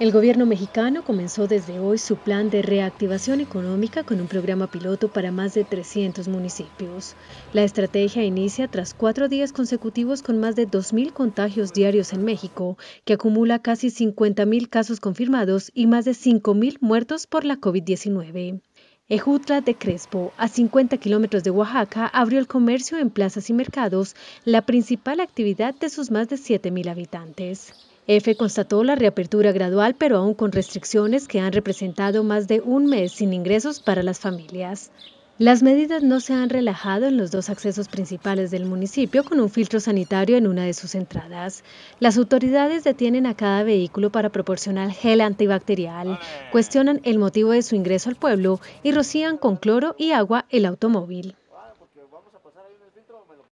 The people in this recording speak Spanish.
El gobierno mexicano comenzó desde hoy su plan de reactivación económica con un programa piloto para más de 300 municipios. La estrategia inicia tras cuatro días consecutivos con más de 2.000 contagios diarios en México, que acumula casi 50.000 casos confirmados y más de 5.000 muertos por la COVID-19. Ejutla de Crespo, a 50 kilómetros de Oaxaca, abrió el comercio en plazas y mercados, la principal actividad de sus más de 7.000 habitantes. EFE constató la reapertura gradual, pero aún con restricciones que han representado más de un mes sin ingresos para las familias. Las medidas no se han relajado en los dos accesos principales del municipio con un filtro sanitario en una de sus entradas. Las autoridades detienen a cada vehículo para proporcionar gel antibacterial, cuestionan el motivo de su ingreso al pueblo y rocían con cloro y agua el automóvil.